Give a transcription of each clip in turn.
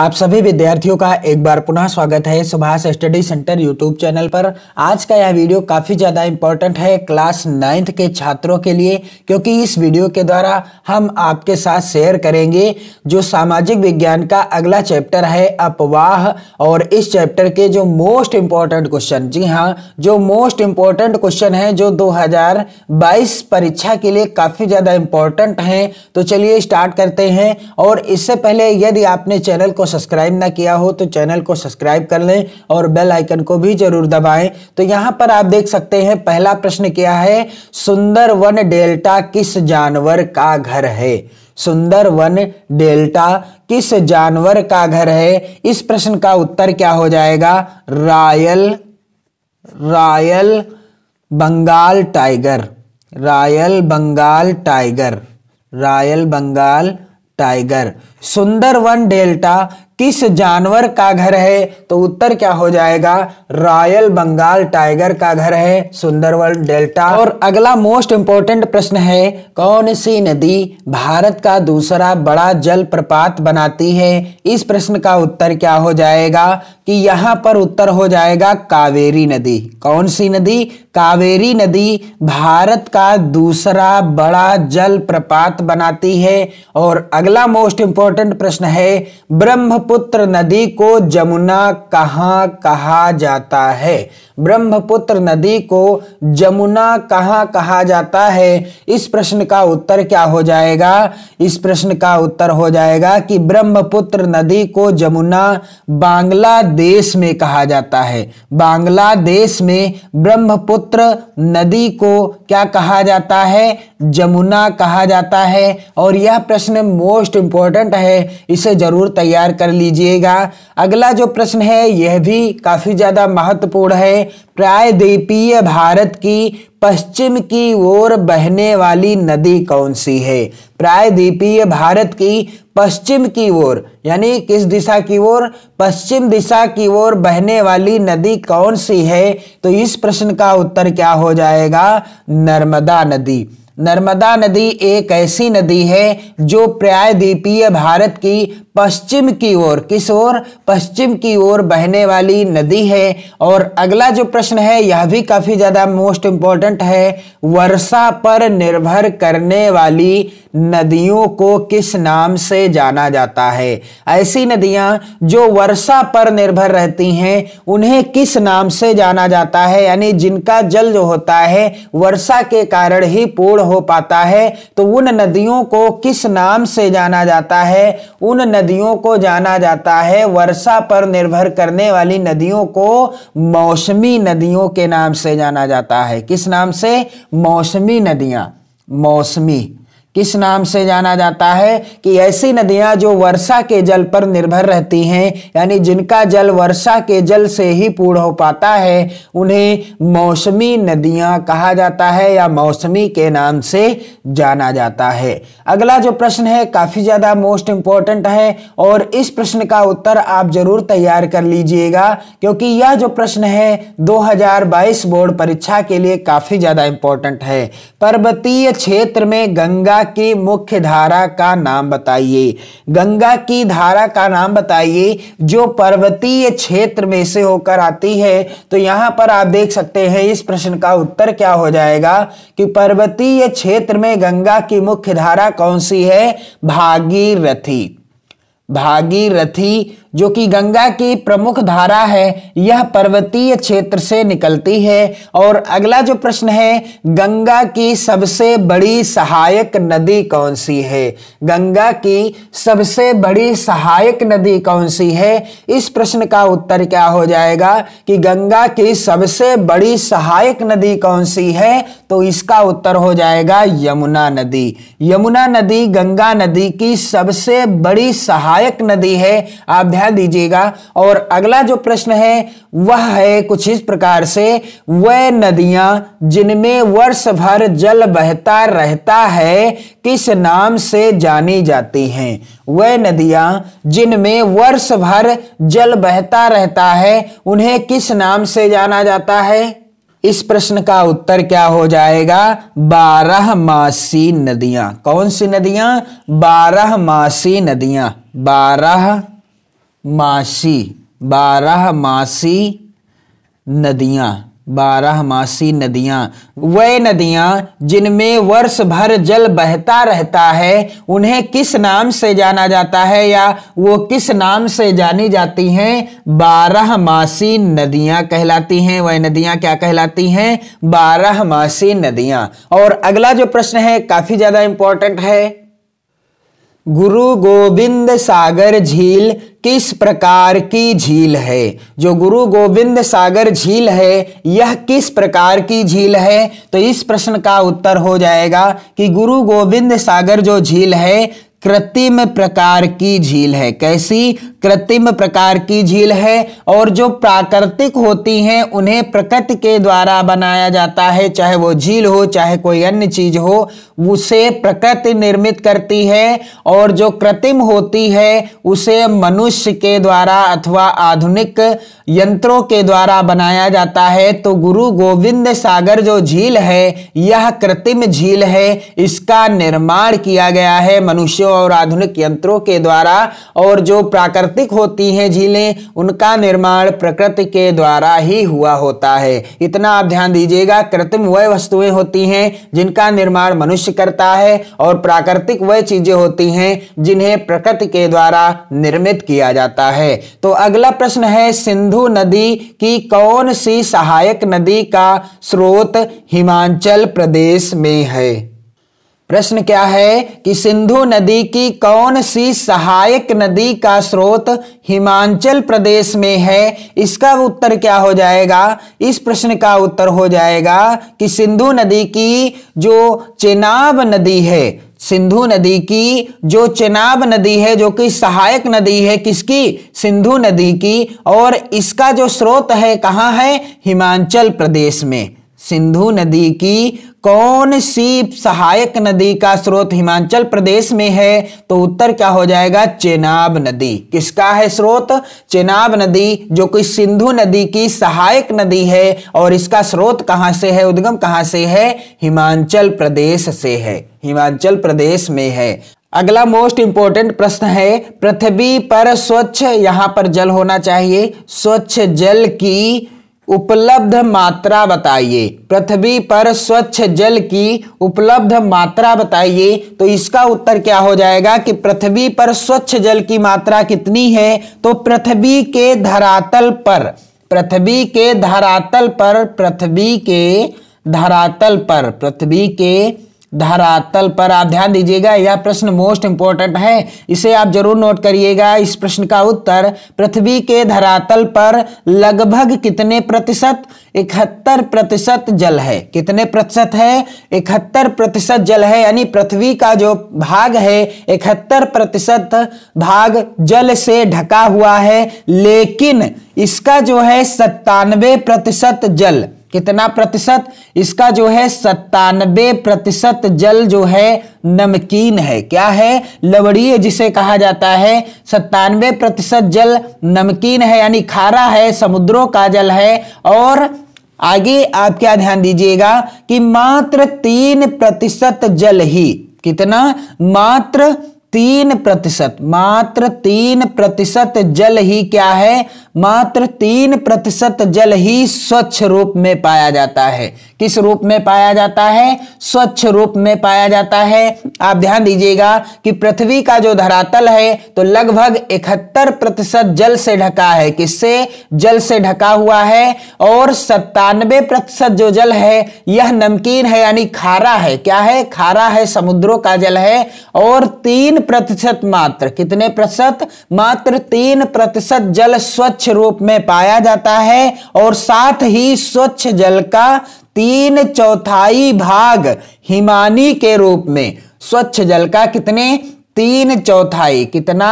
आप सभी विद्यार्थियों का एक बार पुनः स्वागत है Subhash study centre YouTube channel पर आज का यह वीडियो काफ़ी ज़्यादा इम्पोर्टेंट है क्लास नाइन्थ के छात्रों के लिए क्योंकि इस वीडियो के द्वारा हम आपके साथ शेयर करेंगे जो सामाजिक विज्ञान का अगला चैप्टर है अपवाह और इस चैप्टर के जो मोस्ट इम्पॉर्टेंट क्वेश्चन जी हाँ जो मोस्ट इम्पॉर्टेंट क्वेश्चन है जो दो परीक्षा के लिए काफ़ी ज़्यादा इम्पोर्टेंट हैं तो चलिए स्टार्ट करते हैं और इससे पहले यदि आपने चैनल को को सब्सक्राइब ना किया हो तो चैनल को सब्सक्राइब कर लें और बेल आइकन को भी जरूर दबाएं तो यहां पर आप देख सकते हैं पहला प्रश्न क्या है वन डेल्टा किस जानवर का घर है वन डेल्टा किस जानवर का घर है इस प्रश्न का उत्तर क्या हो जाएगा royal royal Bengal tiger royal Bengal tiger royal Bengal tiger Sundarban delta किस जानवर का घर है तो उत्तर क्या हो जाएगा रॉयल बंगाल टाइगर का घर है सुंदरवन डेल्टा और अगला मोस्ट इंपॉर्टेंट प्रश्न है कौन सी नदी भारत का दूसरा बड़ा जलप्रपात बनाती है इस प्रश्न का उत्तर क्या हो जाएगा कि यहाँ पर उत्तर हो जाएगा कावेरी नदी कौन सी नदी कावेरी नदी भारत का दूसरा बड़ा प्रपात बनाती है और अगला मोस्ट इंपोर्टेंट इंपॉर्टेंट प्रश्न है ब्रह्मपुत्र नदी को जमुना कहाँ कहा जाता है ब्रह्मपुत्र नदी को जमुना कहाँ कहा जाता है इस प्रश्न का उत्तर क्या हो जाएगा इस प्रश्न का उत्तर हो जाएगा कि ब्रह्मपुत्र नदी को जमुना बांग्लादेश में कहा जाता है बांग्लादेश में ब्रह्मपुत्र नदी को क्या कहा जाता है जमुना कहा जाता है और यह प्रश्न मोस्ट इंपॉर्टेंट है है इसे जरूर तैयार कर लीजिएगा अगला जो प्रश्न है यह भी काफ़ी ज़्यादा महत्वपूर्ण है प्रायद्वीपीय भारत की पश्चिम की ओर बहने वाली नदी कौन सी है प्रायद्वीपीय भारत की पश्चिम की ओर यानी किस दिशा की ओर पश्चिम दिशा की ओर बहने वाली नदी कौन सी है तो इस प्रश्न का उत्तर क्या हो जाएगा नर्मदा नदी नर्मदा नदी एक ऐसी नदी है जो प्रायद्वीपीय भारत की पश्चिम की ओर किस ओर पश्चिम की ओर बहने वाली नदी है और अगला जो प्रश्न है यह भी काफ़ी ज़्यादा मोस्ट इंपॉर्टेंट है वर्षा पर निर्भर करने वाली नदियों को किस नाम से जाना जाता है ऐसी नदियां जो वर्षा पर निर्भर रहती हैं उन्हें किस नाम से जाना जाता है यानी जिनका जल जो होता है वर्षा के कारण ही पूर्ण हो पाता है तो उन नदियों को किस नाम से जाना जाता है उन नदियों को जाना जाता है वर्षा पर निर्भर करने वाली नदियों को मौसमी नदियों के नाम से जाना जाता है किस नाम से मौसमी नदियां मौसमी किस नाम से जाना जाता है कि ऐसी नदियां जो वर्षा के जल पर निर्भर रहती हैं यानी जिनका जल वर्षा के जल से ही पूर्ण हो पाता है उन्हें मौसमी नदियां कहा जाता है या मौसमी के नाम से जाना जाता है अगला जो प्रश्न है काफ़ी ज़्यादा मोस्ट इंपॉर्टेंट है और इस प्रश्न का उत्तर आप ज़रूर तैयार कर लीजिएगा क्योंकि यह जो प्रश्न है दो बोर्ड परीक्षा के लिए काफ़ी ज़्यादा इंपॉर्टेंट है पर्वतीय क्षेत्र में गंगा की मुख्य धारा का नाम बताइए गंगा की धारा का नाम बताइए जो पर्वतीय क्षेत्र में से होकर आती है तो यहां पर आप देख सकते हैं इस प्रश्न का उत्तर क्या हो जाएगा कि पर्वतीय क्षेत्र में गंगा की मुख्य धारा कौन सी है भागीरथी भागीरथी जो कि गंगा की प्रमुख धारा है यह पर्वतीय क्षेत्र से निकलती है और अगला जो प्रश्न है गंगा की सबसे बड़ी सहायक नदी कौन सी है गंगा की सबसे बड़ी सहायक नदी कौन सी है इस प्रश्न का उत्तर क्या हो जाएगा कि गंगा की सबसे बड़ी सहायक नदी कौन सी है तो इसका उत्तर हो जाएगा यमुना नदी यमुना नदी गंगा नदी की सबसे बड़ी सहायक नदी है आप ध्यान दीजिएगा और अगला जो प्रश्न है वह है कुछ इस प्रकार से वह नदियां जिनमें वर्ष भर जल बहता रहता है किस नाम से जानी जाती हैं वह नदियां जिनमें वर्ष भर जल बहता रहता है उन्हें किस नाम से जाना जाता है इस प्रश्न का उत्तर क्या हो जाएगा बारह मासी नदियां कौन सी नदियां बारह मासी नदियां बारह मासी बारह मासी नदियां बारह मासी नदियां वे नदियां जिनमें वर्ष भर जल बहता रहता है उन्हें किस नाम से जाना जाता है या वो किस नाम से जानी जाती हैं बारह मासी नदियां कहलाती हैं वह नदियाँ क्या कहलाती हैं बारह मासी नदियां और अगला जो प्रश्न है काफ़ी ज़्यादा इंपॉर्टेंट है गुरु गोविंद सागर झील किस प्रकार की झील है जो गुरु गोविंद सागर झील है यह किस प्रकार की झील है तो इस प्रश्न का उत्तर हो जाएगा कि गुरु गोविंद सागर जो झील है कृत्रिम प्रकार की झील है कैसी कृत्रिम प्रकार की झील है और जो प्राकृतिक होती हैं उन्हें प्रकृति के द्वारा बनाया जाता है चाहे वो झील हो चाहे कोई अन्य चीज हो उसे प्रकृति निर्मित करती है और जो कृत्रिम होती है उसे मनुष्य के द्वारा अथवा आधुनिक यंत्रों के द्वारा बनाया जाता है तो गुरु गोविंद सागर जो झील है यह कृत्रिम झील है इसका निर्माण किया गया है मनुष्यों और आधुनिक यंत्रों के द्वारा और जो प्राकृतिक होती हैं झीलें उनका निर्माण प्रकृति के द्वारा ही हुआ होता है इतना आप ध्यान दीजिएगा कृत्रिम वह वस्तुएं होती हैं जिनका निर्माण मनुष्य करता है और प्राकृतिक वह चीजें होती हैं जिन्हें प्रकृति के द्वारा निर्मित किया जाता है तो अगला प्रश्न है सिंधु सिंधु नदी की कौन सी सहायक नदी का स्रोत हिमाचल प्रदेश में है प्रश्न क्या है कि सिंधु नदी की कौन सी सहायक नदी का स्रोत हिमाचल प्रदेश में है इसका उत्तर क्या हो जाएगा इस प्रश्न का उत्तर हो जाएगा कि सिंधु नदी की जो चेनाब नदी है सिंधु नदी की जो चेनाब नदी है जो कि सहायक नदी है किसकी सिंधु नदी की और इसका जो स्रोत है कहाँ है हिमाचल प्रदेश में सिंधु नदी की कौन सी सहायक नदी का स्रोत हिमाचल प्रदेश में है तो उत्तर क्या हो जाएगा चेनाब नदी किसका है स्रोत चेनाब नदी जो कि सिंधु नदी की सहायक नदी है और इसका स्रोत कहाँ से है उद्गम कहाँ से है हिमाचल प्रदेश से है हिमाचल प्रदेश में है अगला मोस्ट इंपॉर्टेंट प्रश्न है पृथ्वी पर स्वच्छ यहां पर जल होना चाहिए स्वच्छ जल की उपलब्ध मात्रा बताइए पृथ्वी पर स्वच्छ जल की उपलब्ध मात्रा बताइए तो इसका उत्तर क्या हो जाएगा कि पृथ्वी पर स्वच्छ जल की मात्रा कितनी है तो पृथ्वी के धरातल पर पृथ्वी के धरातल पर पृथ्वी के धरातल पर पृथ्वी के धरातल पर आप ध्यान दीजिएगा यह प्रश्न मोस्ट इंपॉर्टेंट है इसे आप जरूर नोट करिएगा इस प्रश्न का उत्तर पृथ्वी के धरातल पर लगभग कितने प्रतिशत इकहत्तर प्रतिशत जल है कितने प्रतिशत है इकहत्तर प्रतिशत जल है यानी पृथ्वी का जो भाग है इकहत्तर प्रतिशत भाग जल से ढका हुआ है लेकिन इसका जो है सत्तानवे प्रतिशत जल कितना प्रतिशत इसका जो है सत्तानबे प्रतिशत जल जो है नमकीन है क्या है लवड़ीय जिसे कहा जाता है सत्तानवे प्रतिशत जल नमकीन है यानी खारा है समुद्रों का जल है और आगे आप क्या ध्यान दीजिएगा कि मात्र तीन प्रतिशत जल ही कितना मात्र तीन प्रतिशत मात्र तीन प्रतिशत जल ही क्या है मात्र तीन प्रतिशत जल ही स्वच्छ रूप में पाया जाता है किस रूप में पाया जाता है स्वच्छ रूप में पाया जाता है आप ध्यान दीजिएगा कि पृथ्वी का जो धरातल है तो लगभग इकहत्तर प्रतिशत जल से ढका है किससे जल से ढका हुआ है और सत्तानवे प्रतिशत जो जल है यह नमकीन है यानी खारा है क्या है खारा है समुद्रों का जल है और तीन प्रतिशत मात्र कितने प्रतिशत मात्र तीन प्रतिशत जल स्वच्छ रूप में पाया जाता है और साथ ही स्वच्छ जल का तीन चौथाई भाग हिमानी के रूप में स्वच्छ जल का कितने तीन चौथाई कितना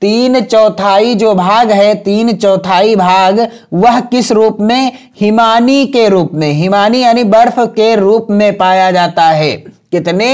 तीन चौथाई जो भाग है तीन चौथाई भाग वह किस रूप में हिमानी के रूप में हिमानी यानी बर्फ के रूप में पाया जाता है कितने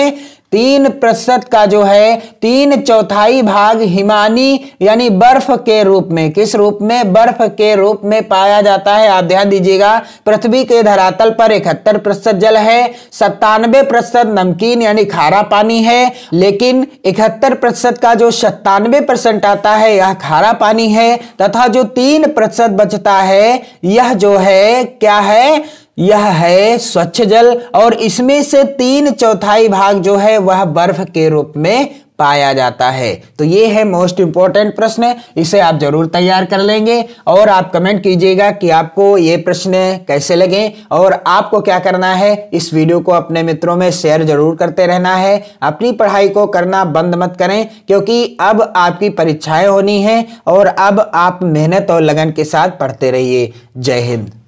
तीन प्रतिशत का जो है तीन चौथाई भाग हिमानी यानी बर्फ के रूप में किस रूप में बर्फ के रूप में पाया जाता है आप ध्यान दीजिएगा पृथ्वी के धरातल पर इकहत्तर प्रतिशत जल है सत्तानवे प्रतिशत नमकीन यानी खारा पानी है लेकिन इकहत्तर प्रतिशत का जो सत्तानवे परसेंट आता है यह खारा पानी है तथा जो तीन प्रतिशत बचता है यह जो है क्या है यह है स्वच्छ जल और इसमें से तीन चौथाई भाग जो है वह बर्फ के रूप में पाया जाता है तो ये है मोस्ट इंपॉर्टेंट प्रश्न इसे आप जरूर तैयार कर लेंगे और आप कमेंट कीजिएगा कि आपको ये प्रश्न कैसे लगे और आपको क्या करना है इस वीडियो को अपने मित्रों में शेयर जरूर करते रहना है अपनी पढ़ाई को करना बंद मत करें क्योंकि अब आपकी परीक्षाएं होनी है और अब आप मेहनत और लगन के साथ पढ़ते रहिए जय हिंद